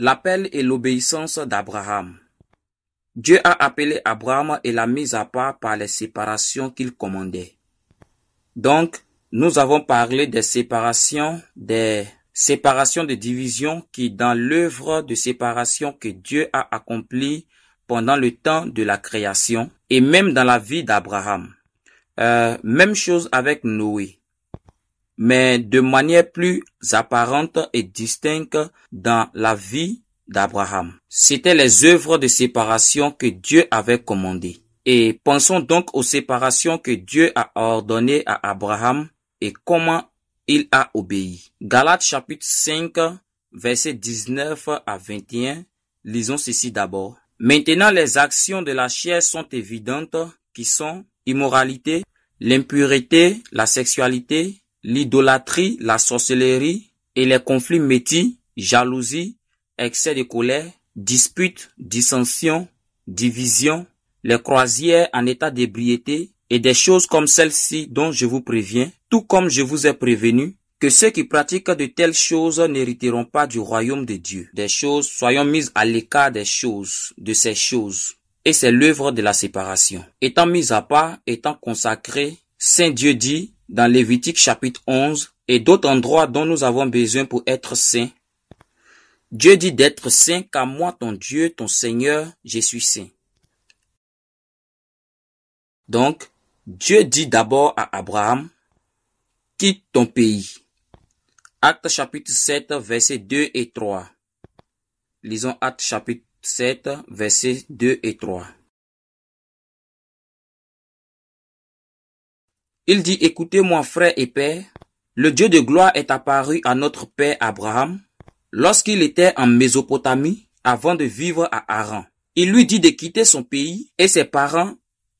L'appel et l'obéissance d'Abraham. Dieu a appelé Abraham et l'a mis à part par les séparations qu'il commandait. Donc, nous avons parlé des séparations, des séparations de division qui, dans l'œuvre de séparation que Dieu a accompli pendant le temps de la création et même dans la vie d'Abraham. Euh, même chose avec Noé mais de manière plus apparente et distincte dans la vie d'Abraham. C'était les œuvres de séparation que Dieu avait commandées. Et pensons donc aux séparations que Dieu a ordonnées à Abraham et comment il a obéi. Galates chapitre 5, verset 19 à 21, lisons ceci d'abord. Maintenant les actions de la chair sont évidentes qui sont immoralité, l'impureté, la sexualité, l'idolâtrie, la sorcellerie et les conflits métis, jalousie, excès de colère, disputes, dissensions, divisions, les croisières en état d'ébriété et des choses comme celles-ci dont je vous préviens, tout comme je vous ai prévenu, que ceux qui pratiquent de telles choses n'hériteront pas du royaume de Dieu. Des choses, soyons mises à l'écart des choses, de ces choses. Et c'est l'œuvre de la séparation. Étant mis à part, étant consacré, Saint Dieu dit, dans Lévitique chapitre 11 et d'autres endroits dont nous avons besoin pour être saints. Dieu dit d'être saint car moi ton Dieu, ton Seigneur, je suis saint. Donc, Dieu dit d'abord à Abraham, quitte ton pays. Acte chapitre 7, versets 2 et 3. Lisons Acte chapitre 7, versets 2 et 3. Il dit, écoutez-moi frère et père, le Dieu de gloire est apparu à notre père Abraham lorsqu'il était en Mésopotamie avant de vivre à Haran. Il lui dit de quitter son pays et ses parents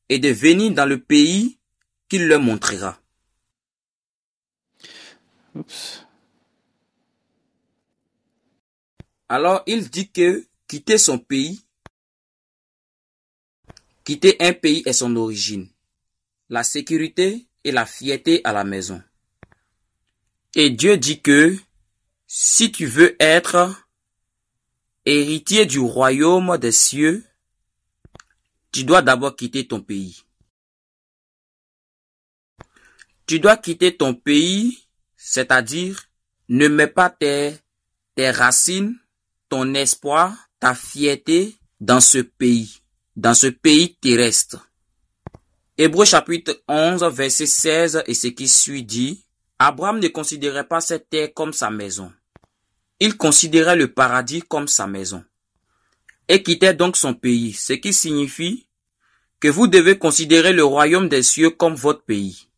et de venir dans le pays qu'il leur montrera. Alors il dit que quitter son pays, quitter un pays est son origine. La sécurité la fierté à la maison. Et Dieu dit que si tu veux être héritier du royaume des cieux, tu dois d'abord quitter ton pays. Tu dois quitter ton pays, c'est-à-dire ne mets pas tes racines, ton espoir, ta fierté dans ce pays, dans ce pays terrestre. Hébreu chapitre 11, verset 16 et ce qui suit dit, Abraham ne considérait pas cette terre comme sa maison. Il considérait le paradis comme sa maison. Et quittait donc son pays, ce qui signifie que vous devez considérer le royaume des cieux comme votre pays.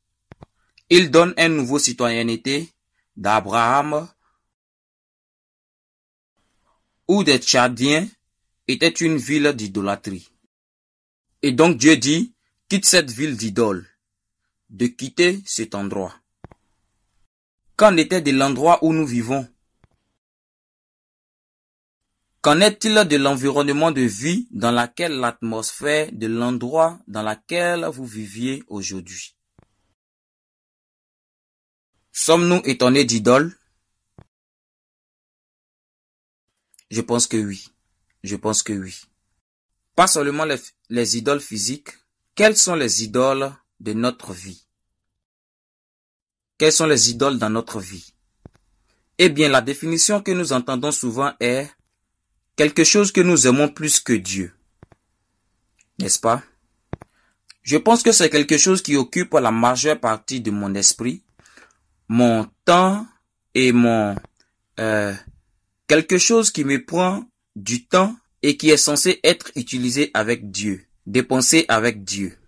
Il donne un nouveau citoyenneté d'Abraham où des Tchadiens était une ville d'idolâtrie. Et donc Dieu dit, quitte cette ville d'idoles, de quitter cet endroit. Qu'en était de l'endroit où nous vivons Qu'en est-il de l'environnement de vie dans laquelle l'atmosphère de l'endroit dans laquelle vous viviez aujourd'hui Sommes-nous étonnés d'idoles Je pense que oui. Je pense que oui. Pas seulement les idoles physiques, quelles sont les idoles de notre vie Quelles sont les idoles dans notre vie Eh bien, la définition que nous entendons souvent est quelque chose que nous aimons plus que Dieu. N'est-ce pas Je pense que c'est quelque chose qui occupe la majeure partie de mon esprit, mon temps et mon... Euh, quelque chose qui me prend du temps et qui est censé être utilisé avec Dieu. Dépenser avec Dieu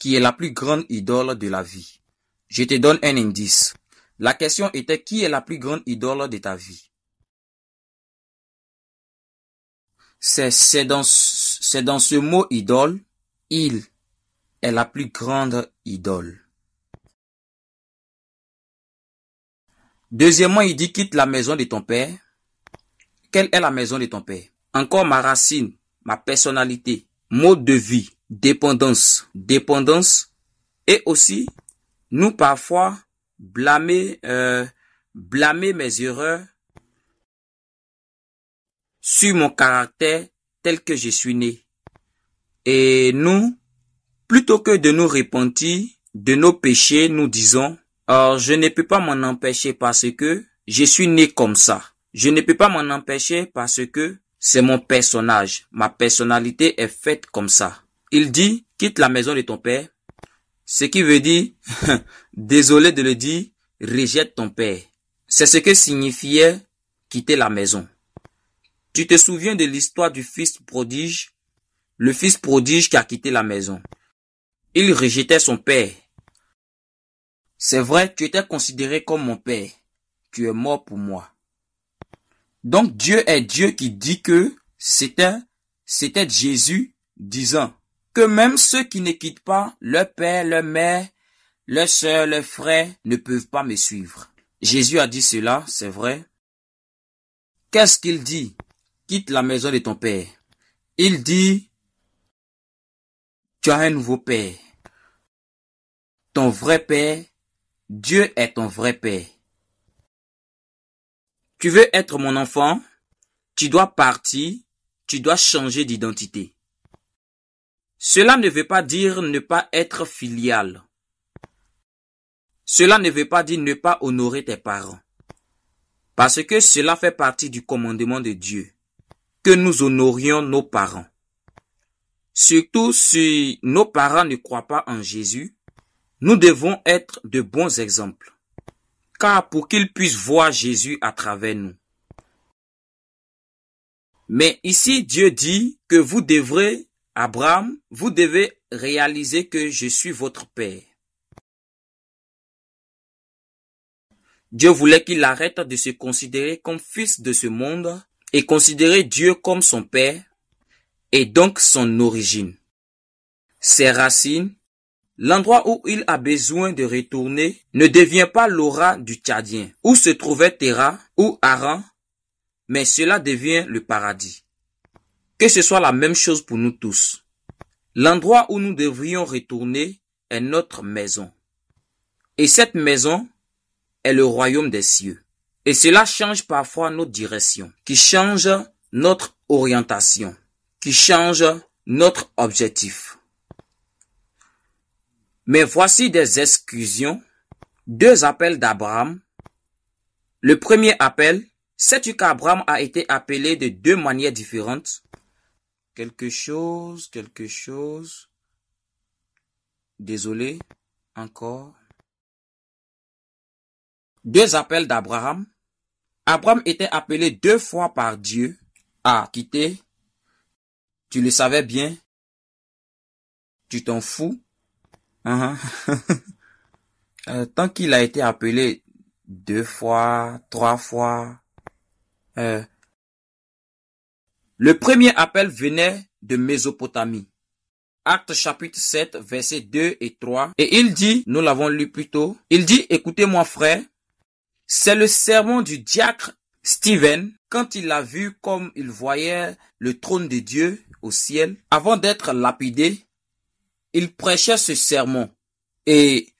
qui est la plus grande idole de la vie. Je te donne un indice. La question était qui est la plus grande idole de ta vie C'est dans, dans ce mot idole, il est la plus grande idole. Deuxièmement, il dit quitte la maison de ton père. Quelle est la maison de ton père Encore ma racine, ma personnalité, mode de vie, dépendance, dépendance. Et aussi, nous parfois blâmer, euh, blâmer mes erreurs sur mon caractère tel que je suis né. Et nous, plutôt que de nous repentir de nos péchés, nous disons, Or je ne peux pas m'en empêcher parce que je suis né comme ça. Je ne peux pas m'en empêcher parce que c'est mon personnage. Ma personnalité est faite comme ça. Il dit, quitte la maison de ton père. Ce qui veut dire, désolé de le dire, rejette ton père. C'est ce que signifiait quitter la maison. Tu te souviens de l'histoire du fils prodige? Le fils prodige qui a quitté la maison. Il rejetait son père. C'est vrai, tu étais considéré comme mon père. Tu es mort pour moi. Donc Dieu est Dieu qui dit que c'était, c'était Jésus disant que même ceux qui ne quittent pas leur père, leur mère, leur soeur, leur frère ne peuvent pas me suivre. Jésus a dit cela, c'est vrai. Qu'est-ce qu'il dit Quitte la maison de ton père. Il dit, tu as un nouveau père. Ton vrai père, Dieu est ton vrai Père. Tu veux être mon enfant, tu dois partir, tu dois changer d'identité. Cela ne veut pas dire ne pas être filial. Cela ne veut pas dire ne pas honorer tes parents. Parce que cela fait partie du commandement de Dieu, que nous honorions nos parents. Surtout si nos parents ne croient pas en Jésus, nous devons être de bons exemples, car pour qu'ils puissent voir Jésus à travers nous. Mais ici, Dieu dit que vous devrez, Abraham, vous devez réaliser que je suis votre Père. Dieu voulait qu'il arrête de se considérer comme fils de ce monde et considérer Dieu comme son Père et donc son origine, ses racines L'endroit où il a besoin de retourner ne devient pas l'aura du Tchadien, où se trouvait Terra ou Aran, mais cela devient le paradis. Que ce soit la même chose pour nous tous. L'endroit où nous devrions retourner est notre maison. Et cette maison est le royaume des cieux. Et cela change parfois notre direction, qui change notre orientation, qui change notre objectif. Mais voici des exclusions, deux appels d'Abraham. Le premier appel, sais-tu qu'Abraham a été appelé de deux manières différentes Quelque chose, quelque chose. Désolé, encore. Deux appels d'Abraham. Abraham était appelé deux fois par Dieu à quitter. Tu le savais bien. Tu t'en fous. Uh-huh. Euh, tant qu'il a été appelé deux fois, trois fois, euh, le premier appel venait de Mésopotamie. Acte chapitre 7, versets 2 et 3. Et il dit, nous l'avons lu plus tôt, il dit, écoutez-moi frère, c'est le sermon du diacre Stephen quand il a vu comme il voyait le trône de Dieu au ciel avant d'être lapidé il prêchait ce sermon. Et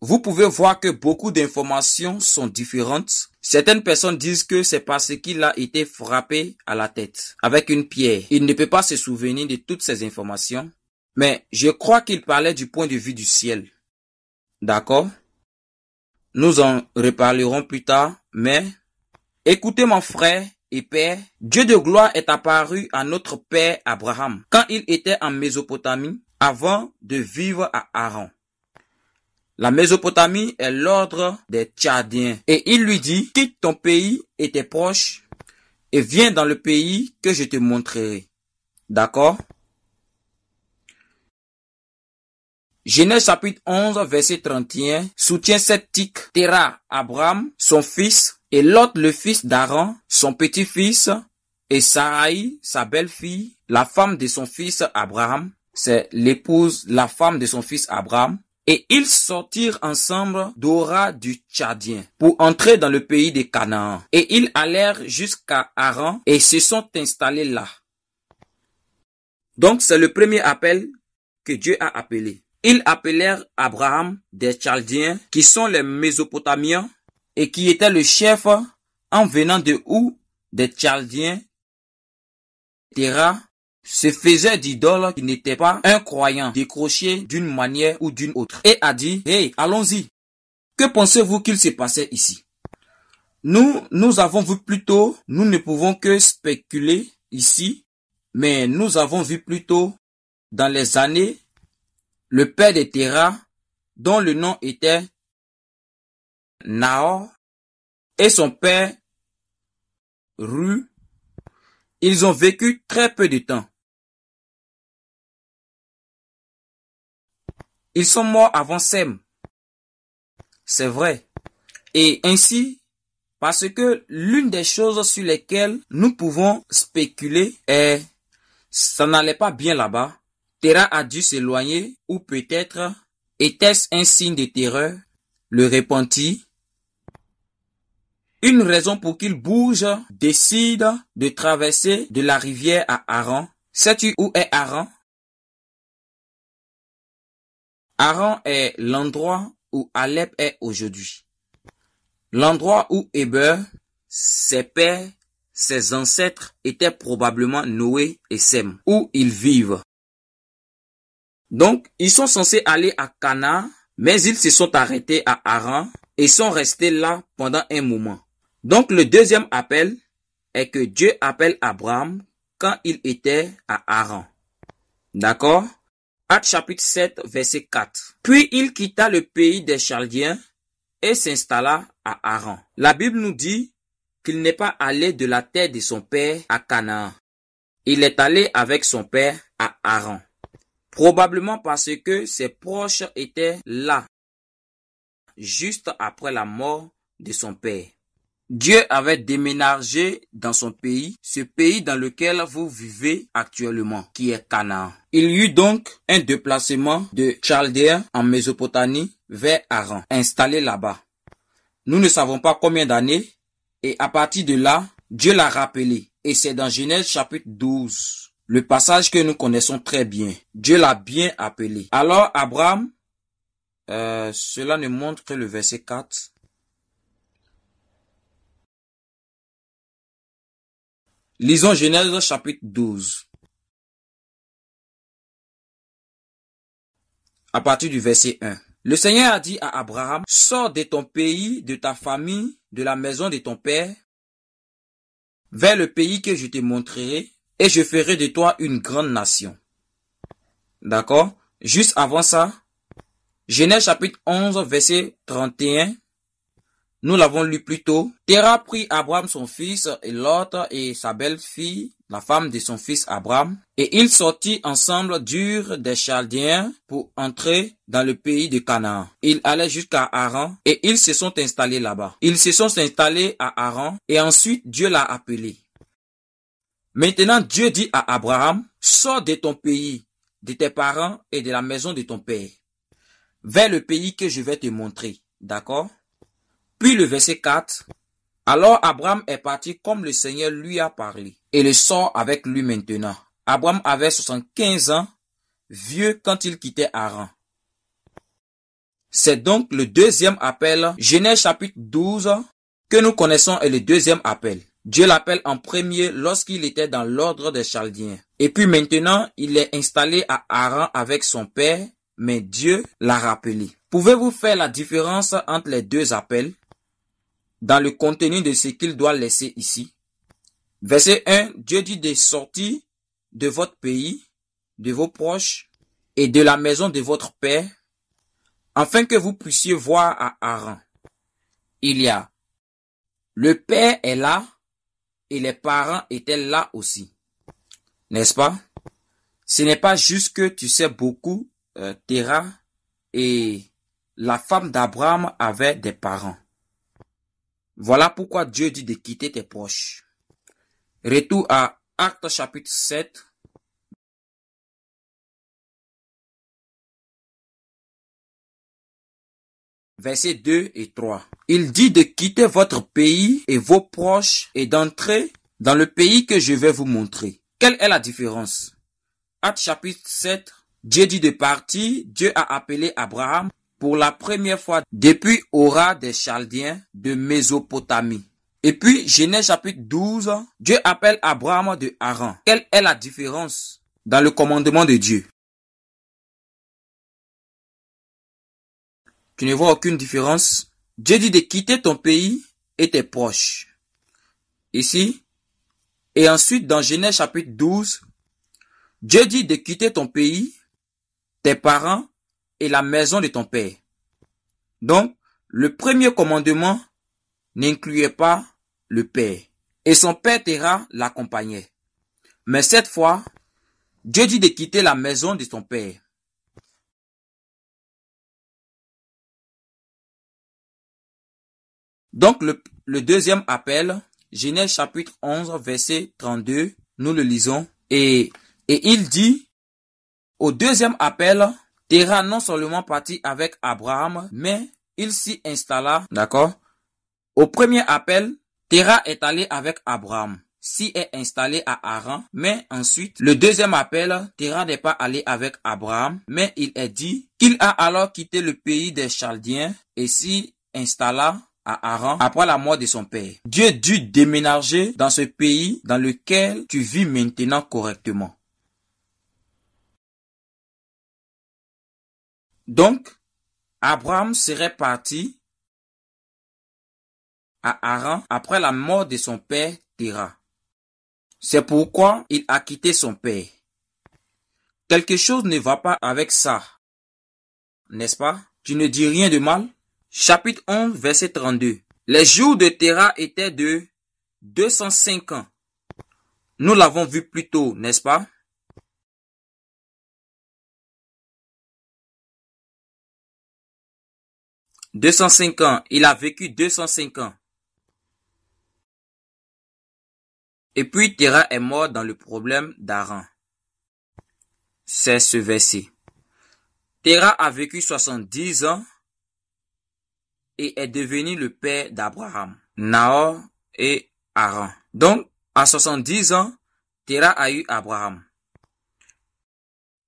vous pouvez voir que beaucoup d'informations sont différentes. Certaines personnes disent que c'est parce qu'il a été frappé à la tête avec une pierre. Il ne peut pas se souvenir de toutes ces informations. Mais je crois qu'il parlait du point de vue du ciel. D'accord Nous en reparlerons plus tard, mais écoutez mon frère et père, Dieu de gloire est apparu à notre père Abraham quand il était en Mésopotamie avant de vivre à Aaron. La Mésopotamie est l'ordre des Tchadiens. Et il lui dit, quitte ton pays et tes proches et viens dans le pays que je te montrerai. D'accord Genèse chapitre 11, verset 31 soutient cette Terah, Terra, Abraham, son fils, et Lot, le fils d'Aaron, son petit-fils, et Sarai, sa belle-fille, la femme de son fils Abraham, c'est l'épouse, la femme de son fils Abraham, et ils sortirent ensemble d'Ora du Tchadien pour entrer dans le pays des Canaan. Et ils allèrent jusqu'à Aran et se sont installés là. Donc c'est le premier appel que Dieu a appelé. Ils appelèrent Abraham des Chaldiens qui sont les Mésopotamiens et qui était le chef en venant de où Des Chaldiens. Terra se faisait d'idoles qui n'étaient pas un croyant décroché d'une manière ou d'une autre et a dit, hey, allons-y. Que pensez-vous qu'il se passait ici? Nous, nous avons vu plus tôt, nous ne pouvons que spéculer ici, mais nous avons vu plus tôt, dans les années, le père de Terra, dont le nom était Naor, et son père, Ru, ils ont vécu très peu de temps. Ils sont morts avant Sem. C'est vrai. Et ainsi, parce que l'une des choses sur lesquelles nous pouvons spéculer est ça n'allait pas bien là-bas. Terra a dû s'éloigner ou peut-être était-ce un signe de terreur, le repentit. Une raison pour qu'il bouge, décide de traverser de la rivière à Aran. Sais-tu où est Aran Aran est l'endroit où Alep est aujourd'hui. L'endroit où Eber, ses pères, ses ancêtres étaient probablement Noé et Sem, où ils vivent. Donc, ils sont censés aller à Cana, mais ils se sont arrêtés à Aran et sont restés là pendant un moment. Donc, le deuxième appel est que Dieu appelle Abraham quand il était à Aran. D'accord Acte chapitre 7, verset 4. Puis il quitta le pays des Chaldiens et s'installa à Aran. La Bible nous dit qu'il n'est pas allé de la terre de son père à Canaan. Il est allé avec son père à Aran. Probablement parce que ses proches étaient là, juste après la mort de son père. Dieu avait déménagé dans son pays, ce pays dans lequel vous vivez actuellement, qui est Canaan. Il y eut donc un déplacement de Chaldea en Mésopotamie vers Aran, installé là-bas. Nous ne savons pas combien d'années, et à partir de là, Dieu l'a rappelé, et c'est dans Genèse chapitre 12, le passage que nous connaissons très bien. Dieu l'a bien appelé. Alors Abraham, euh, cela ne montre que le verset 4, Lisons Genèse chapitre 12. À partir du verset 1. Le Seigneur a dit à Abraham, sors de ton pays, de ta famille, de la maison de ton père, vers le pays que je te montrerai, et je ferai de toi une grande nation. D'accord Juste avant ça, Genèse chapitre 11, verset 31 nous l'avons lu plus tôt. Terra prit Abraham son fils et Lot et sa belle-fille, la femme de son fils Abraham, et ils sortirent ensemble d'Ur des Chaldiens pour entrer dans le pays de Canaan. Ils allaient jusqu'à Aran et ils se sont installés là-bas. Ils se sont installés à Aran et ensuite Dieu l'a appelé. Maintenant Dieu dit à Abraham, sors de ton pays, de tes parents et de la maison de ton père, vers le pays que je vais te montrer. D'accord puis le verset 4, alors Abraham est parti comme le Seigneur lui a parlé, et le sort avec lui maintenant. Abraham avait 75 ans, vieux quand il quittait Haran. C'est donc le deuxième appel, Genèse chapitre 12, que nous connaissons est le deuxième appel. Dieu l'appelle en premier lorsqu'il était dans l'ordre des Chaldiens. Et puis maintenant, il est installé à Haran avec son père, mais Dieu l'a rappelé. Pouvez-vous faire la différence entre les deux appels dans le contenu de ce qu'il doit laisser ici. Verset 1, Dieu dit de sortir de votre pays, de vos proches et de la maison de votre père, afin que vous puissiez voir à Aaron. Il y a le père est là et les parents étaient là aussi. N'est-ce pas? Ce n'est pas juste que tu sais beaucoup, euh, Terra et la femme d'Abraham avait des parents. Voilà pourquoi Dieu dit de quitter tes proches. Retour à Actes chapitre 7. Verset 2 et 3. Il dit de quitter votre pays et vos proches et d'entrer dans le pays que je vais vous montrer. Quelle est la différence Acte chapitre 7, Dieu dit de partir, Dieu a appelé Abraham pour la première fois depuis Aura des Chaldiens de Mésopotamie. Et puis, Genèse chapitre 12, Dieu appelle Abraham de Haran. Quelle est la différence dans le commandement de Dieu Tu ne vois aucune différence. Dieu dit de quitter ton pays et tes proches. Ici. Et ensuite, dans Genèse chapitre 12, Dieu dit de quitter ton pays, tes parents et la maison de ton père. Donc, le premier commandement n'incluait pas le père. Et son père Terra l'accompagnait. Mais cette fois, Dieu dit de quitter la maison de son père. Donc le, deuxième appel, Genèse chapitre 11, verset 32, nous le lisons. Et, et il dit, au deuxième appel, Terah non seulement partit avec Abraham, mais il s'y installa, d'accord Au premier appel, Terah est allé avec Abraham s'y est installé à Haran, mais ensuite, le deuxième appel, Terah n'est pas allé avec Abraham, mais il est dit qu'il a alors quitté le pays des Chaldiens et s'y installa à Haran après la mort de son père. Dieu dut déménager dans ce pays dans lequel tu vis maintenant correctement. Donc, Abraham serait parti à Haran après la mort de son père Terah. C'est pourquoi il a quitté son père. Quelque chose ne va pas avec ça. N'est-ce pas? Tu ne dis rien de mal? Chapitre 11, verset 32. Les jours de Terah étaient de 205 ans. Nous l'avons vu plus tôt, n'est-ce pas? 205 ans. Il a vécu 205 ans. Et puis Terah est mort dans le problème d'Aran. C'est ce verset. Terah a vécu 70 ans et est devenu le père d'Abraham, Nahor et Aran. Donc, à 70 ans, Terah a eu Abraham.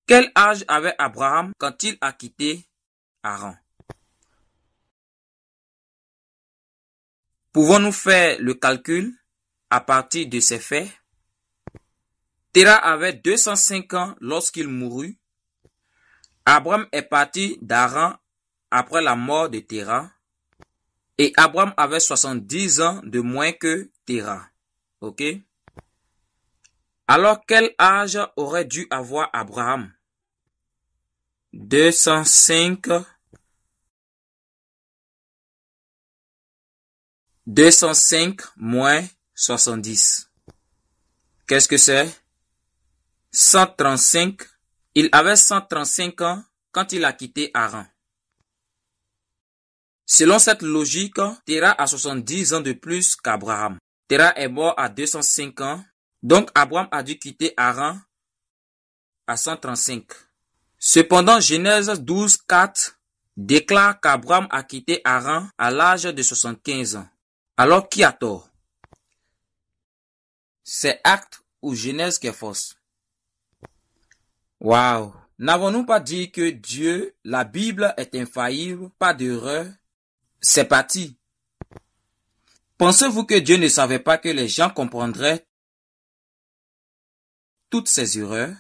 Quel âge avait Abraham quand il a quitté Aran Pouvons-nous faire le calcul à partir de ces faits Terah avait 205 ans lorsqu'il mourut. Abraham est parti d'Aran après la mort de Terah. Et Abraham avait 70 ans de moins que Terah. OK Alors quel âge aurait dû avoir Abraham 205 205 moins 70, Qu'est-ce que c'est? 135. Il avait 135 ans quand il a quitté Aran. Selon cette logique, Terah a 70 ans de plus qu'Abraham. Terah est mort à 205 ans, donc Abraham a dû quitter Haran à 135. Cependant, Genèse 12, 4 déclare qu'Abraham a quitté Haran à l'âge de 75 ans. Alors qui a tort C'est acte ou Genèse qui est fausse Wow! N'avons-nous pas dit que Dieu, la Bible est infaillible, pas d'erreur C'est parti. Pensez-vous que Dieu ne savait pas que les gens comprendraient toutes ces erreurs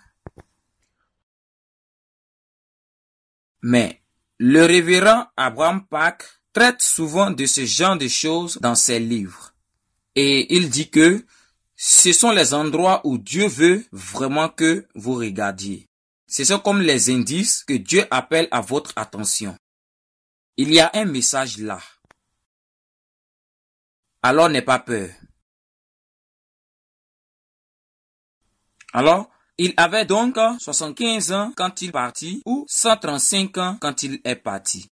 Mais le révérend Abraham Pack traite souvent de ce genre de choses dans ses livres. Et il dit que ce sont les endroits où Dieu veut vraiment que vous regardiez. Ce sont comme les indices que Dieu appelle à votre attention. Il y a un message là. Alors n'aie pas peur. Alors, il avait donc 75 ans quand il partit ou 135 ans quand il est parti.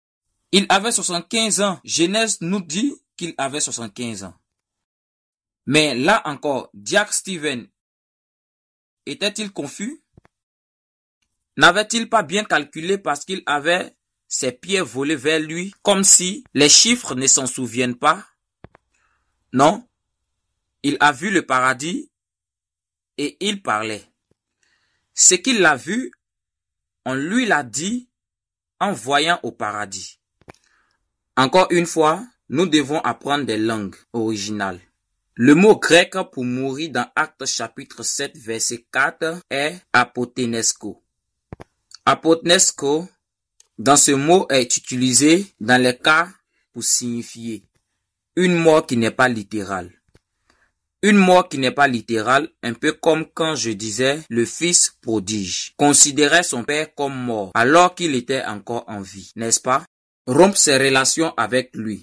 Il avait 75 ans. Genèse nous dit qu'il avait 75 ans. Mais là encore, Jack Steven était-il confus N'avait-il pas bien calculé parce qu'il avait ses pieds volés vers lui comme si les chiffres ne s'en souviennent pas Non, il a vu le paradis et il parlait. Ce qu'il a vu, on lui l'a dit en voyant au paradis. Encore une fois, nous devons apprendre des langues originales. Le mot grec pour mourir dans Acte chapitre 7 verset 4 est apotenesco. Apotenesco, dans ce mot, est utilisé dans les cas pour signifier une mort qui n'est pas littérale. Une mort qui n'est pas littérale, un peu comme quand je disais le fils prodige, considérait son père comme mort alors qu'il était encore en vie, n'est-ce pas rompre ses relations avec lui.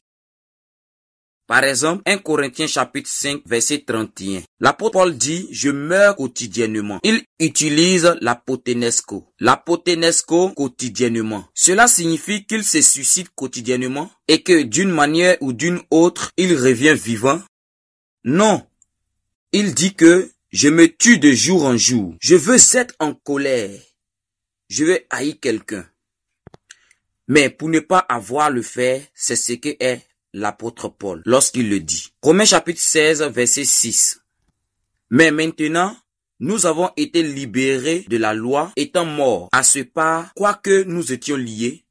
Par exemple, 1 Corinthiens chapitre 5 verset 31. L'apôtre Paul dit, je meurs quotidiennement. Il utilise l'apoténesco. L'apoténesco quotidiennement. Cela signifie qu'il se suicide quotidiennement et que d'une manière ou d'une autre, il revient vivant. Non. Il dit que je me tue de jour en jour. Je veux être en colère. Je veux haïr quelqu'un. Mais pour ne pas avoir le faire, c'est ce que est l'apôtre Paul lorsqu'il le dit. Romains chapitre 16, verset 6. Mais maintenant, nous avons été libérés de la loi, étant morts à ce pas, quoique nous étions liés,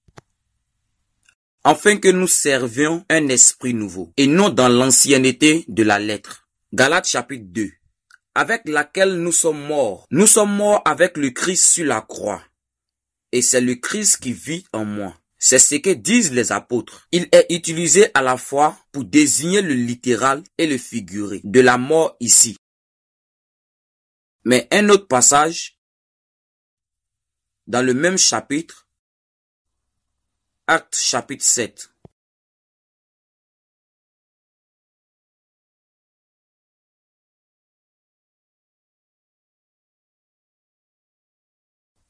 afin que nous servions un esprit nouveau, et non dans l'ancienneté de la lettre. Galates chapitre 2, avec laquelle nous sommes morts. Nous sommes morts avec le Christ sur la croix, et c'est le Christ qui vit en moi. C'est ce que disent les apôtres. Il est utilisé à la fois pour désigner le littéral et le figuré de la mort ici. Mais un autre passage, dans le même chapitre, Acte chapitre 7.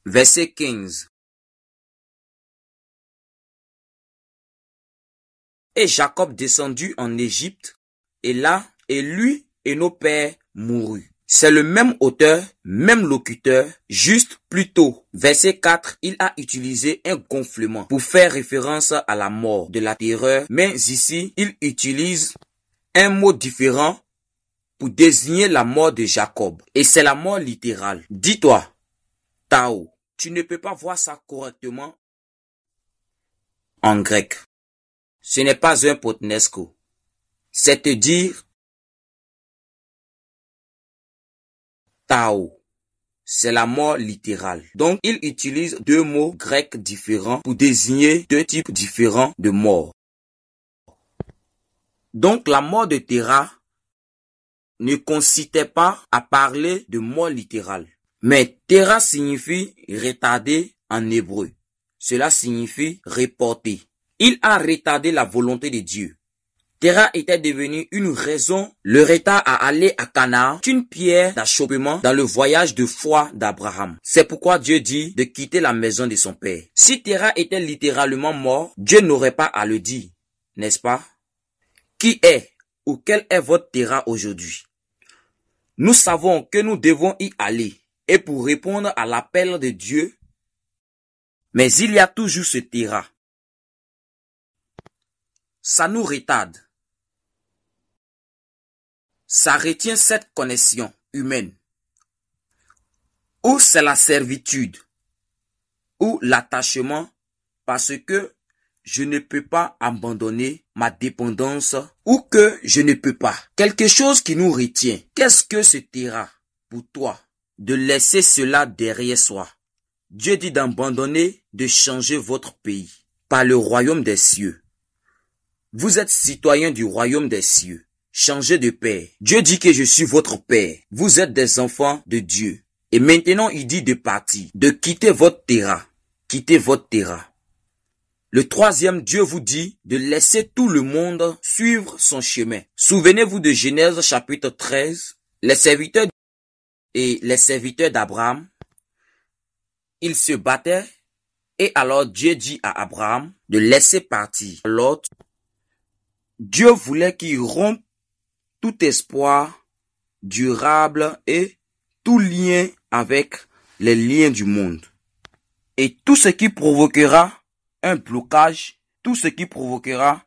Verset 15. Et Jacob descendu en Égypte, et là, et lui et nos pères mourut. C'est le même auteur, même locuteur, juste plus tôt. Verset 4, il a utilisé un gonflement pour faire référence à la mort, de la terreur, mais ici, il utilise un mot différent pour désigner la mort de Jacob. Et c'est la mort littérale. Dis-toi, Tao, tu ne peux pas voir ça correctement en grec ce n'est pas un potnesco. C'est à dire Tao. C'est la mort littérale. Donc, il utilise deux mots grecs différents pour désigner deux types différents de mort. Donc, la mort de Terra ne consistait pas à parler de mort littérale. Mais Terra signifie retarder en hébreu. Cela signifie reporter. Il a retardé la volonté de Dieu. Terra était devenue une raison, le retard à aller à Cana, une pierre d'achoppement dans le voyage de foi d'Abraham. C'est pourquoi Dieu dit de quitter la maison de son père. Si Terra était littéralement mort, Dieu n'aurait pas à le dire, n'est-ce pas? Qui est ou quel est votre Terra aujourd'hui? Nous savons que nous devons y aller et pour répondre à l'appel de Dieu, mais il y a toujours ce Terra ça nous retarde. Ça retient cette connexion humaine. Ou c'est la servitude, ou l'attachement, parce que je ne peux pas abandonner ma dépendance, ou que je ne peux pas. Quelque chose qui nous retient. Qu'est-ce que ce sera pour toi de laisser cela derrière soi? Dieu dit d'abandonner, de changer votre pays par le royaume des cieux. Vous êtes citoyens du royaume des cieux. Changez de père. Dieu dit que je suis votre père. Vous êtes des enfants de Dieu. Et maintenant, il dit de partir, de quitter votre terrain. Quitter votre terrain. Le troisième, Dieu vous dit de laisser tout le monde suivre son chemin. Souvenez-vous de Genèse chapitre 13. Les serviteurs et les serviteurs d'Abraham, ils se battaient et alors Dieu dit à Abraham de laisser partir l'autre. Dieu voulait qu'il rompe tout espoir durable et tout lien avec les liens du monde. Et tout ce qui provoquera un blocage, tout ce qui provoquera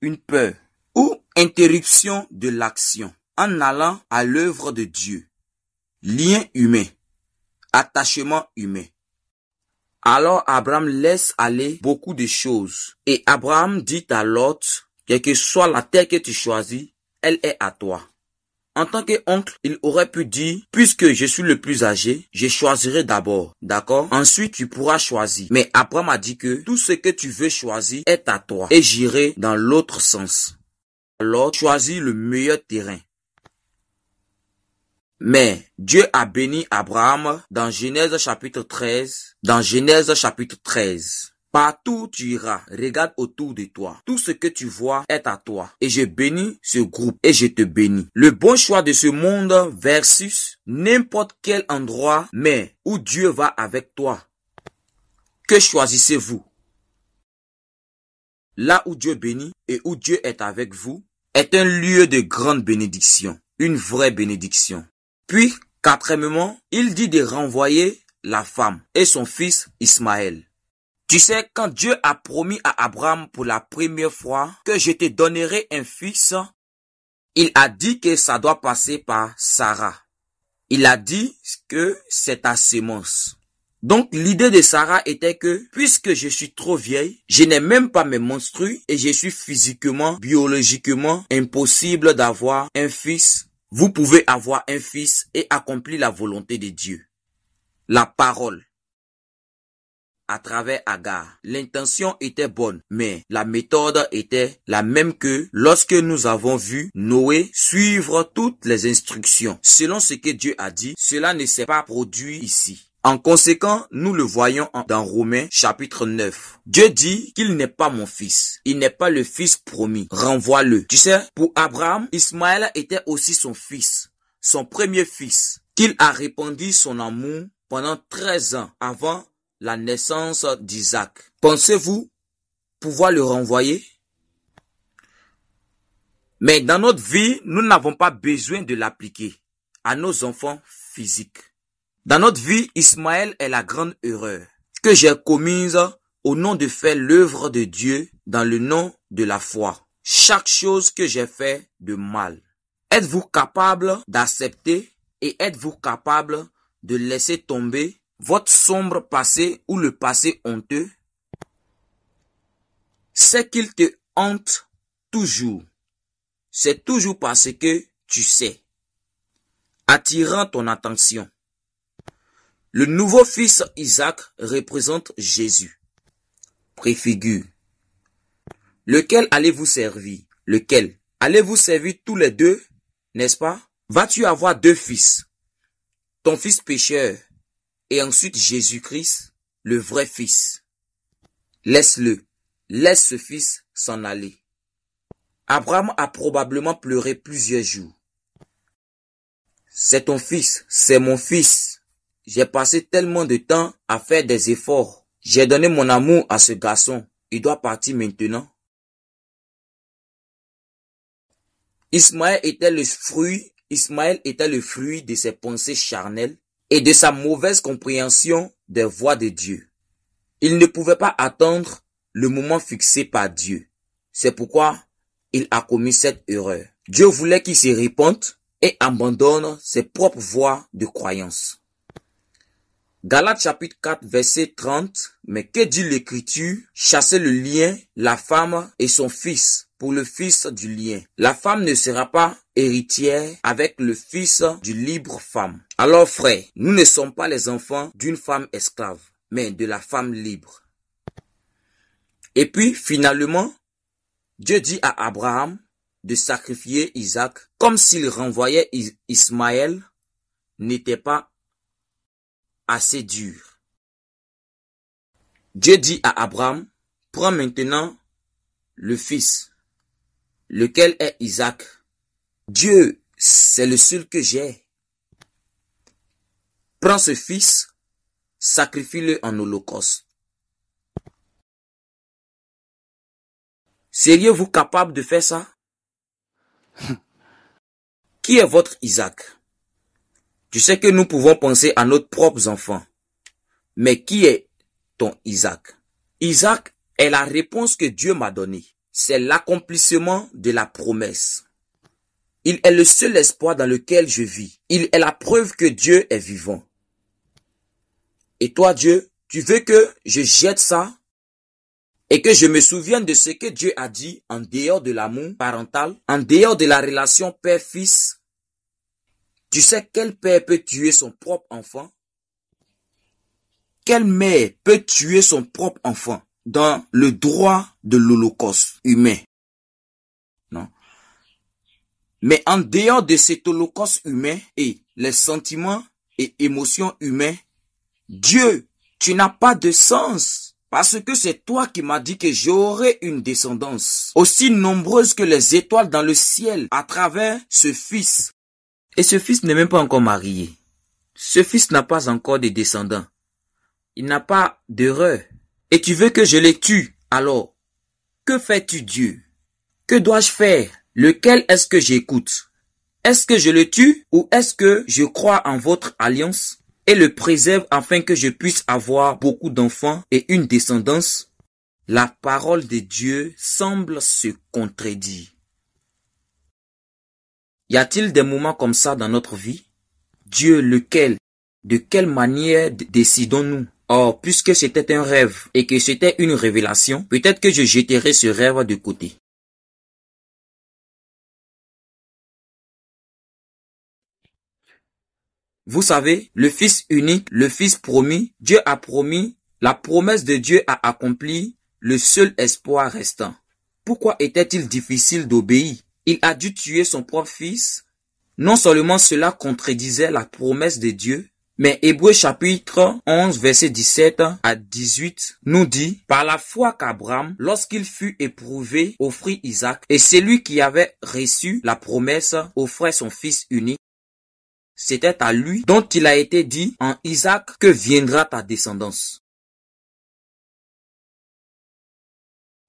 une peur ou interruption de l'action en allant à l'œuvre de Dieu. Lien humain, attachement humain. Alors Abraham laisse aller beaucoup de choses et Abraham dit à Lot, et que soit la terre que tu choisis, elle est à toi. En tant qu'oncle, il aurait pu dire, puisque je suis le plus âgé, je choisirai d'abord, d'accord Ensuite, tu pourras choisir. Mais Abraham a dit que tout ce que tu veux choisir est à toi et j'irai dans l'autre sens. Alors, choisis le meilleur terrain. Mais Dieu a béni Abraham dans Genèse chapitre 13, dans Genèse chapitre 13. Partout tu iras, regarde autour de toi. Tout ce que tu vois est à toi. Et je bénis ce groupe et je te bénis. Le bon choix de ce monde versus n'importe quel endroit, mais où Dieu va avec toi. Que choisissez-vous Là où Dieu bénit et où Dieu est avec vous est un lieu de grande bénédiction, une vraie bénédiction. Puis, quatrièmement, il dit de renvoyer la femme et son fils Ismaël. Tu sais, quand Dieu a promis à Abraham pour la première fois que je te donnerai un fils, il a dit que ça doit passer par Sarah. Il a dit que c'est ta sémence. Donc l'idée de Sarah était que puisque je suis trop vieille, je n'ai même pas mes menstrues et je suis physiquement, biologiquement impossible d'avoir un fils. Vous pouvez avoir un fils et accomplir la volonté de Dieu. La parole à travers Agar. L'intention était bonne, mais la méthode était la même que lorsque nous avons vu Noé suivre toutes les instructions. Selon ce que Dieu a dit, cela ne s'est pas produit ici. En conséquent, nous le voyons dans Romains chapitre 9. Dieu dit qu'il n'est pas mon fils. Il n'est pas le fils promis. Renvoie-le. Tu sais, pour Abraham, Ismaël était aussi son fils, son premier fils, qu'il a répandu son amour pendant 13 ans avant la naissance d'Isaac. Pensez-vous pouvoir le renvoyer Mais dans notre vie, nous n'avons pas besoin de l'appliquer à nos enfants physiques. Dans notre vie, Ismaël est la grande erreur que j'ai commise au nom de faire l'œuvre de Dieu dans le nom de la foi. Chaque chose que j'ai fait de mal. Êtes-vous capable d'accepter et êtes-vous capable de laisser tomber votre sombre passé ou le passé honteux, c'est qu'il te hante toujours. C'est toujours parce que tu sais, attirant ton attention. Le nouveau fils Isaac représente Jésus, préfigure. Lequel allez-vous servir Lequel Allez-vous servir tous les deux, n'est-ce pas Vas-tu avoir deux fils Ton fils pécheur et ensuite Jésus-Christ, le vrai Fils. Laisse-le, laisse ce Fils s'en aller. Abraham a probablement pleuré plusieurs jours. C'est ton fils, c'est mon fils. J'ai passé tellement de temps à faire des efforts. J'ai donné mon amour à ce garçon. Il doit partir maintenant. Ismaël était le fruit, Ismaël était le fruit de ses pensées charnelles et de sa mauvaise compréhension des voies de Dieu. Il ne pouvait pas attendre le moment fixé par Dieu. C'est pourquoi il a commis cette erreur. Dieu voulait qu'il se repente et abandonne ses propres voies de croyance. Galates chapitre 4 verset 30. Mais que dit l'écriture? Chassez le lien, la femme et son fils pour le fils du lien. La femme ne sera pas héritière avec le fils du libre femme. Alors frère, nous ne sommes pas les enfants d'une femme esclave, mais de la femme libre. Et puis finalement, Dieu dit à Abraham de sacrifier Isaac comme s'il renvoyait Ismaël n'était pas assez dur. Dieu dit à Abraham, prends maintenant le fils lequel est Isaac. Dieu, c'est le seul que j'ai. Prends ce fils, sacrifie-le en holocauste. Seriez-vous capable de faire ça Qui est votre Isaac Tu sais que nous pouvons penser à nos propres enfants. Mais qui est ton Isaac Isaac est la réponse que Dieu m'a donnée c'est l'accomplissement de la promesse. Il est le seul espoir dans lequel je vis. Il est la preuve que Dieu est vivant. Et toi, Dieu, tu veux que je jette ça et que je me souvienne de ce que Dieu a dit en dehors de l'amour parental, en dehors de la relation père-fils. Tu sais quel père peut tuer son propre enfant Quelle mère peut tuer son propre enfant dans le droit de l'Holocauste humain. Non. Mais en dehors de cet Holocauste humain et les sentiments et émotions humains. Dieu, tu n'as pas de sens. Parce que c'est toi qui m'as dit que j'aurais une descendance, aussi nombreuse que les étoiles dans le ciel, à travers ce fils. Et ce fils n'est même pas encore marié. Ce fils n'a pas encore de descendants. Il n'a pas d'heureux. Et tu veux que je les tue, alors que fais-tu Dieu Que dois-je faire Lequel est-ce que j'écoute Est-ce que je le tue ou est-ce que je crois en votre alliance et le préserve afin que je puisse avoir beaucoup d'enfants et une descendance La parole de Dieu semble se contredire. Y a-t-il des moments comme ça dans notre vie Dieu lequel De quelle manière décidons-nous Or, puisque c'était un rêve et que c'était une révélation, peut-être que je jetterai ce rêve de côté. Vous savez, le Fils unique, le Fils promis, Dieu a promis, la promesse de Dieu a accompli le seul espoir restant. Pourquoi était-il difficile d'obéir Il a dû tuer son propre fils. Non seulement cela contredisait la promesse de Dieu, mais Hébreu chapitre 11 verset 17 à 18 nous dit, par la foi qu'Abraham, lorsqu'il fut éprouvé, offrit Isaac, et celui qui avait reçu la promesse offrait son fils unique. C'était à lui dont il a été dit en Isaac que viendra ta descendance.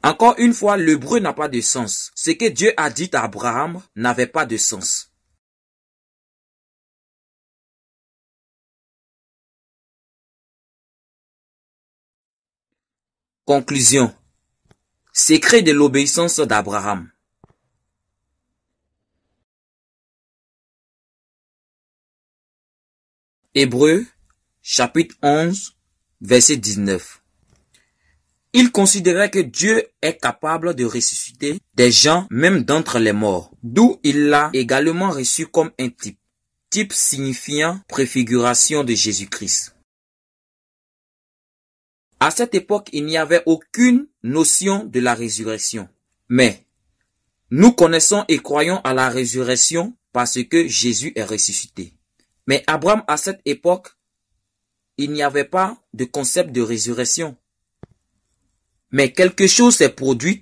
Encore une fois, l'hébreu n'a pas de sens. Ce que Dieu a dit à Abraham n'avait pas de sens. Conclusion. Secret de l'obéissance d'Abraham. Hébreu, chapitre 11, verset 19. Il considérait que Dieu est capable de ressusciter des gens même d'entre les morts, d'où il l'a également reçu comme un type, type signifiant préfiguration de Jésus-Christ. À cette époque, il n'y avait aucune notion de la résurrection. Mais nous connaissons et croyons à la résurrection parce que Jésus est ressuscité. Mais Abraham, à cette époque, il n'y avait pas de concept de résurrection. Mais quelque chose s'est produit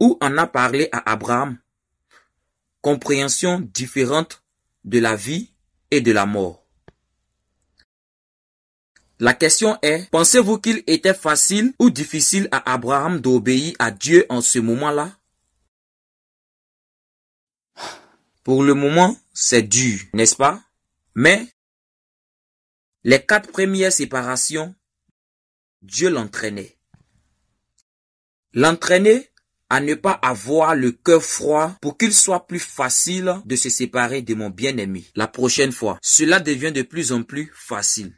où on a parlé à Abraham. Compréhension différente de la vie et de la mort. La question est, pensez-vous qu'il était facile ou difficile à Abraham d'obéir à Dieu en ce moment-là Pour le moment, c'est dur, n'est-ce pas Mais les quatre premières séparations, Dieu l'entraînait. L'entraînait à ne pas avoir le cœur froid pour qu'il soit plus facile de se séparer de mon bien-aimé la prochaine fois. Cela devient de plus en plus facile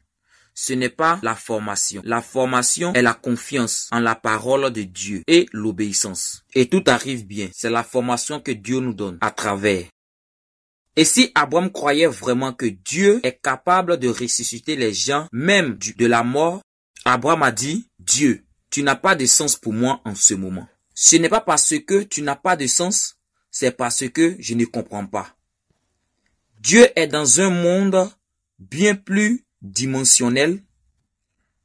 ce n'est pas la formation. La formation est la confiance en la parole de Dieu et l'obéissance. Et tout arrive bien. C'est la formation que Dieu nous donne à travers. Et si Abraham croyait vraiment que Dieu est capable de ressusciter les gens, même de la mort, Abraham a dit, Dieu, tu n'as pas de sens pour moi en ce moment. Ce n'est pas parce que tu n'as pas de sens, c'est parce que je ne comprends pas. Dieu est dans un monde bien plus dimensionnel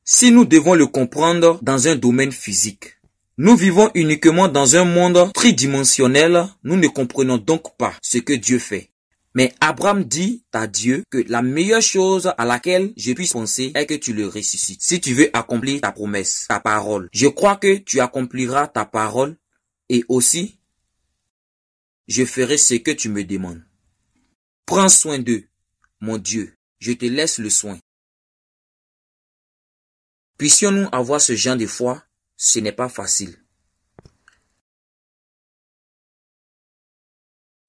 si nous devons le comprendre dans un domaine physique. Nous vivons uniquement dans un monde tridimensionnel, nous ne comprenons donc pas ce que Dieu fait. Mais Abraham dit à Dieu que la meilleure chose à laquelle je puisse penser est que tu le ressuscites. Si tu veux accomplir ta promesse, ta parole, je crois que tu accompliras ta parole et aussi je ferai ce que tu me demandes. Prends soin d'eux, mon Dieu. Je te laisse le soin. Puissions-nous avoir ce genre de foi, ce n'est pas facile.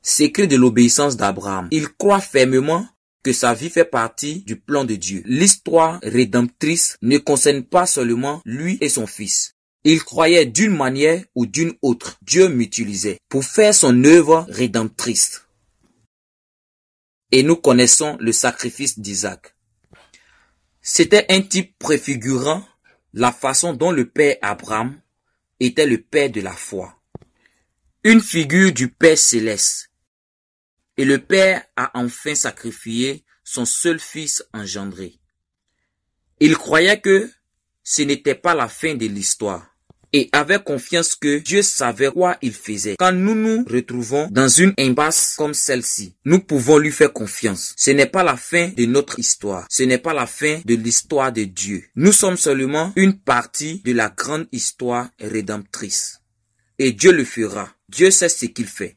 Secret de l'obéissance d'Abraham. Il croit fermement que sa vie fait partie du plan de Dieu. L'histoire rédemptrice ne concerne pas seulement lui et son fils. Il croyait d'une manière ou d'une autre. Dieu m'utilisait pour faire son œuvre rédemptrice. Et nous connaissons le sacrifice d'Isaac. C'était un type préfigurant la façon dont le père Abraham était le père de la foi, une figure du Père céleste. Et le Père a enfin sacrifié son seul fils engendré. Il croyait que ce n'était pas la fin de l'histoire, et avait confiance que Dieu savait quoi il faisait. Quand nous nous retrouvons dans une impasse comme celle-ci, nous pouvons lui faire confiance. Ce n'est pas la fin de notre histoire. Ce n'est pas la fin de l'histoire de Dieu. Nous sommes seulement une partie de la grande histoire rédemptrice. Et Dieu le fera. Dieu sait ce qu'il fait.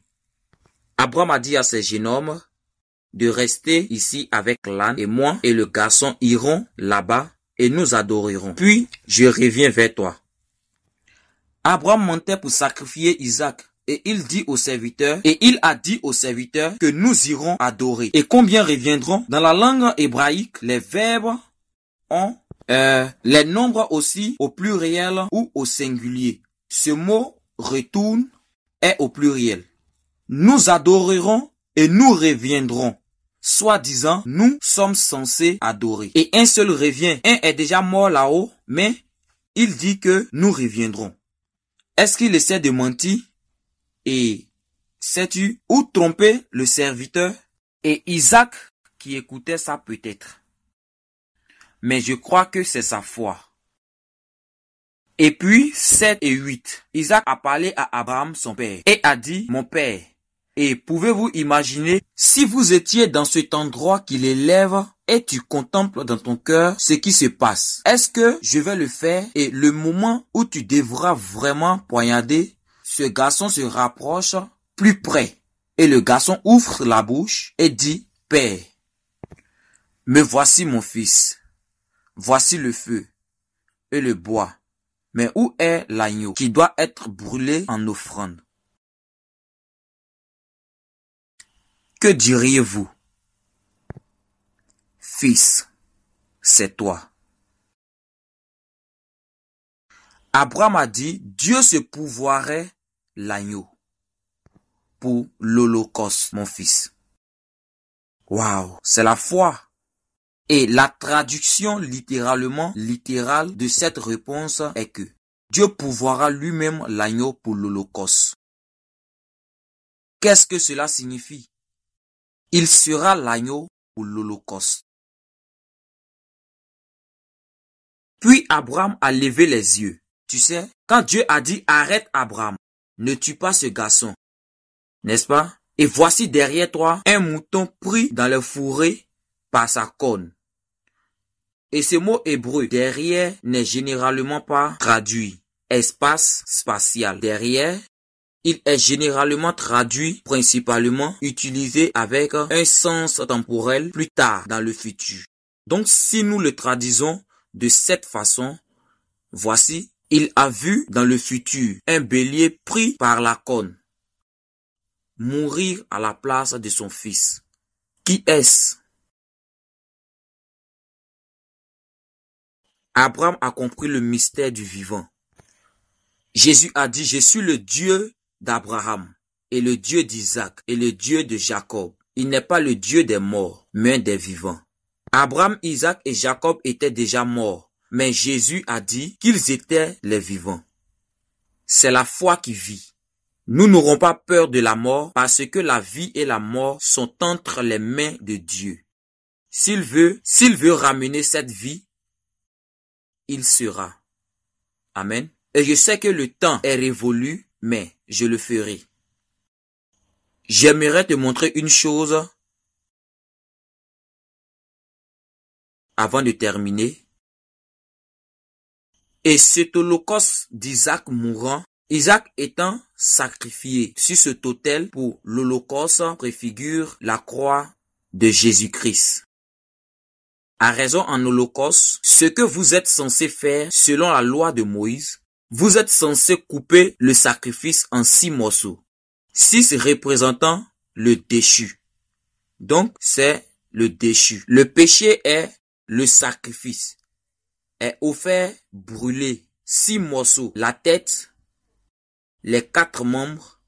Abraham a dit à ses génomes de rester ici avec l'âne et moi et le garçon irons là-bas et nous adorerons. Puis je reviens vers toi. Abraham montait pour sacrifier Isaac. Et il dit au serviteur, et il a dit au serviteur que nous irons adorer. Et combien reviendront Dans la langue hébraïque, les verbes ont euh, les nombres aussi au pluriel ou au singulier. Ce mot retourne est au pluriel. Nous adorerons et nous reviendrons. Soi-disant, nous sommes censés adorer. Et un seul revient. Un est déjà mort là-haut, mais il dit que nous reviendrons. Est-ce qu'il essaie de mentir et sais-tu où tromper le serviteur et Isaac qui écoutait ça peut-être. Mais je crois que c'est sa foi. Et puis, 7 et 8, Isaac a parlé à Abraham, son père, et a dit, mon père, et pouvez-vous imaginer si vous étiez dans cet endroit qui l'élève et tu contemples dans ton cœur ce qui se passe. Est-ce que je vais le faire et le moment où tu devras vraiment poignarder, ce garçon se rapproche plus près et le garçon ouvre la bouche et dit, Père, me voici mon fils, voici le feu et le bois, mais où est l'agneau qui doit être brûlé en offrande? Que diriez-vous? Fils, c'est toi. Abraham a dit, Dieu se pouvoirait l'agneau pour l'Holocauste, mon fils. Waouh, c'est la foi. Et la traduction littéralement, littérale de cette réponse est que Dieu pouvoira lui-même l'agneau pour l'Holocauste. Qu'est-ce que cela signifie il sera l'agneau ou l'Holocauste. Puis Abraham a levé les yeux. Tu sais, quand Dieu a dit arrête Abraham, ne tue pas ce garçon. N'est-ce pas? Et voici derrière toi un mouton pris dans le fourré par sa corne. Et ce mot hébreu derrière n'est généralement pas traduit. Espace spatial derrière il est généralement traduit, principalement utilisé avec un sens temporel plus tard dans le futur. Donc si nous le traduisons de cette façon, voici, il a vu dans le futur un bélier pris par la corne mourir à la place de son fils. Qui est-ce Abraham a compris le mystère du vivant. Jésus a dit, je suis le Dieu d'Abraham, et le Dieu d'Isaac, et le Dieu de Jacob. Il n'est pas le Dieu des morts, mais des vivants. Abraham, Isaac et Jacob étaient déjà morts, mais Jésus a dit qu'ils étaient les vivants. C'est la foi qui vit. Nous n'aurons pas peur de la mort parce que la vie et la mort sont entre les mains de Dieu. S'il veut, s'il veut ramener cette vie, il sera. Amen. Et je sais que le temps est révolu mais je le ferai. J'aimerais te montrer une chose avant de terminer. Et cet holocauste d'Isaac mourant, Isaac étant sacrifié sur ce autel pour l'holocauste préfigure la croix de Jésus-Christ. À raison en holocauste, ce que vous êtes censé faire selon la loi de Moïse, vous êtes censé couper le sacrifice en six morceaux, six représentant le déchu. Donc c'est le déchu. Le péché est le sacrifice. Est offert brûlé. Six morceaux. La tête, les quatre membres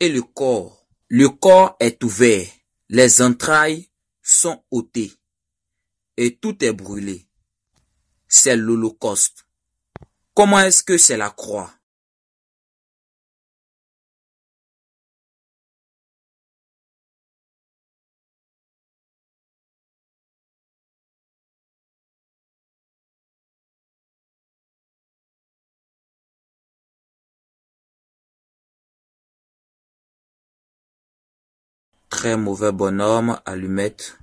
et le corps. Le corps est ouvert. Les entrailles sont ôtées. Et tout est brûlé. C'est l'Holocauste. Comment est-ce que c'est la croix? Très mauvais bonhomme, allumette.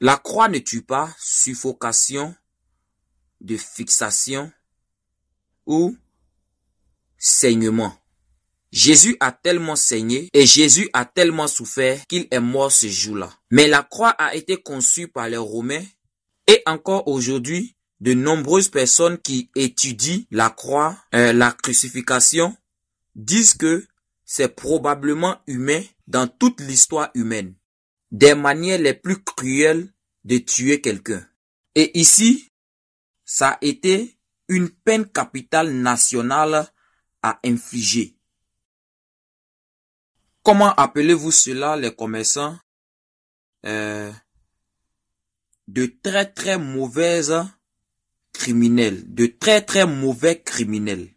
La croix ne tue pas, suffocation, de fixation ou saignement. Jésus a tellement saigné et Jésus a tellement souffert qu'il est mort ce jour-là. Mais la croix a été conçue par les Romains et encore aujourd'hui, de nombreuses personnes qui étudient la croix, euh, la crucifixion, disent que c'est probablement humain dans toute l'histoire humaine. Des manières les plus cruelles de tuer quelqu'un. Et ici, ça a été une peine capitale nationale à infliger. Comment appelez-vous cela, les commerçants euh, De très très mauvaises criminels, de très très mauvais criminels.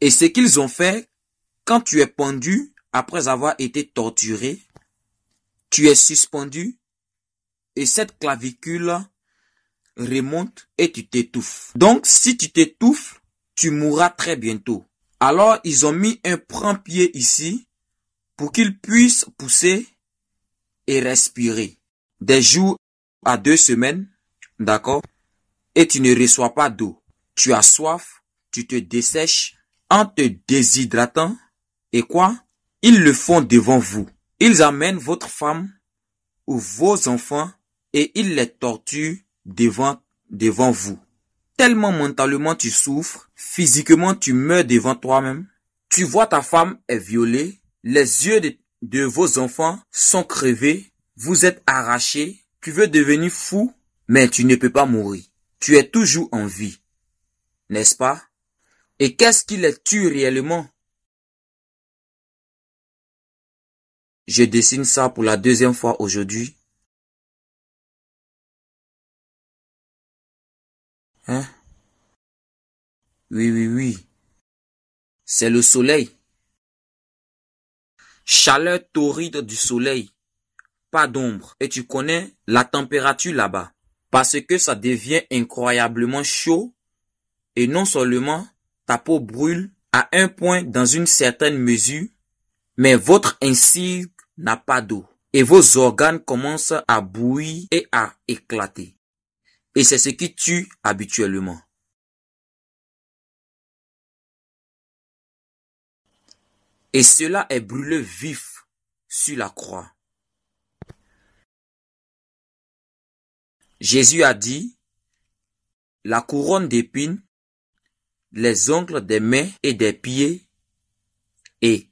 Et ce qu'ils ont fait, quand tu es pendu, après avoir été torturé, tu es suspendu et cette clavicule remonte et tu t'étouffes. Donc si tu t'étouffes, tu mourras très bientôt. Alors ils ont mis un prend-pied ici pour qu'ils puissent pousser et respirer. Des jours à deux semaines, d'accord Et tu ne reçois pas d'eau. Tu as soif, tu te dessèches en te déshydratant. Et quoi Ils le font devant vous. Ils amènent votre femme ou vos enfants et ils les torturent devant, devant vous. Tellement mentalement tu souffres, physiquement tu meurs devant toi-même. Tu vois ta femme est violée, les yeux de, vos enfants sont crevés, vous êtes arrachés, tu veux devenir fou, mais tu ne peux pas mourir. Tu es toujours en vie. N'est-ce pas? Et qu'est-ce qui les tue réellement? Je dessine ça pour la deuxième fois aujourd'hui Hein Oui, oui, oui. C'est le soleil. Chaleur torride du soleil. Pas d'ombre. Et tu connais la température là-bas. Parce que ça devient incroyablement chaud. Et non seulement ta peau brûle à un point dans une certaine mesure, mais votre insigne n'a pas d'eau. Et vos organes commencent à bouillir et à éclater. Et c'est ce qui tue habituellement. Et cela est brûlé vif sur la croix. Jésus a dit, la couronne d'épines, les ongles des mains et des pieds, et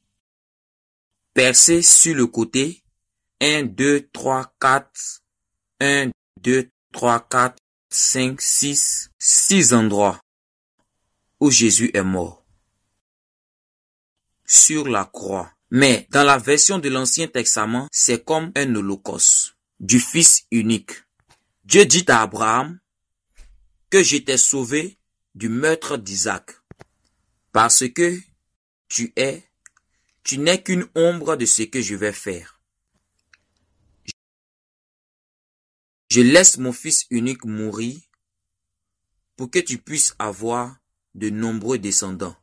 percé sur le côté, 1, 2, 3, 4, 1, 2, 3, 4, 5, six, six endroits où Jésus est mort. Sur la croix. Mais dans la version de l'Ancien Testament, c'est comme un holocauste du Fils unique. Dieu dit à Abraham que j'étais sauvé du meurtre d'Isaac parce que tu es, tu n'es qu'une ombre de ce que je vais faire. Je laisse mon fils unique mourir pour que tu puisses avoir de nombreux descendants.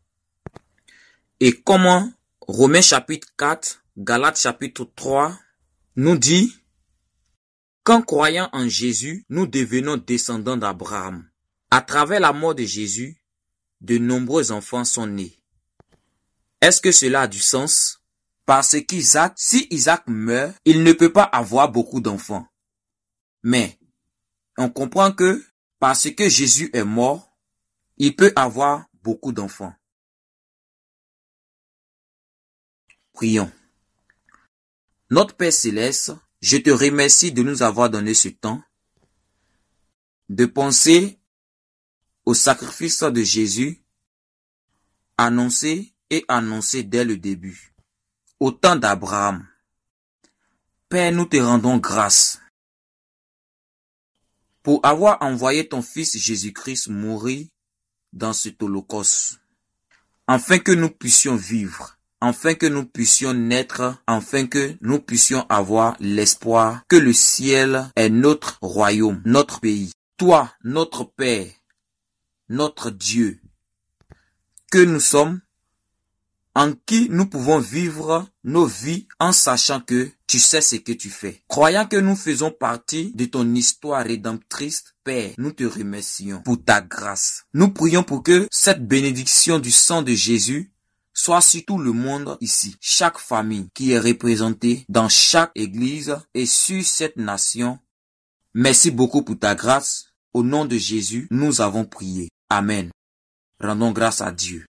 Et comment Romains chapitre 4, Galates chapitre 3 nous dit qu'en croyant en Jésus, nous devenons descendants d'Abraham. À travers la mort de Jésus, de nombreux enfants sont nés. Est-ce que cela a du sens? Parce qu'Isaac, si Isaac meurt, il ne peut pas avoir beaucoup d'enfants. Mais on comprend que parce que Jésus est mort, il peut avoir beaucoup d'enfants. Prions. Notre Père céleste, je te remercie de nous avoir donné ce temps de penser au sacrifice de Jésus annoncé et annoncé dès le début, au temps d'Abraham. Père, nous te rendons grâce pour avoir envoyé ton Fils Jésus-Christ mourir dans cet holocauste, afin que nous puissions vivre, afin que nous puissions naître, afin que nous puissions avoir l'espoir que le ciel est notre royaume, notre pays. Toi, notre Père, notre Dieu, que nous sommes, en qui nous pouvons vivre nos vies en sachant que tu sais ce que tu fais. Croyant que nous faisons partie de ton histoire rédemptrice, Père, nous te remercions pour ta grâce. Nous prions pour que cette bénédiction du sang de Jésus soit sur tout le monde ici, chaque famille qui est représentée dans chaque église et sur cette nation. Merci beaucoup pour ta grâce. Au nom de Jésus, nous avons prié. Amen. Rendons grâce à Dieu.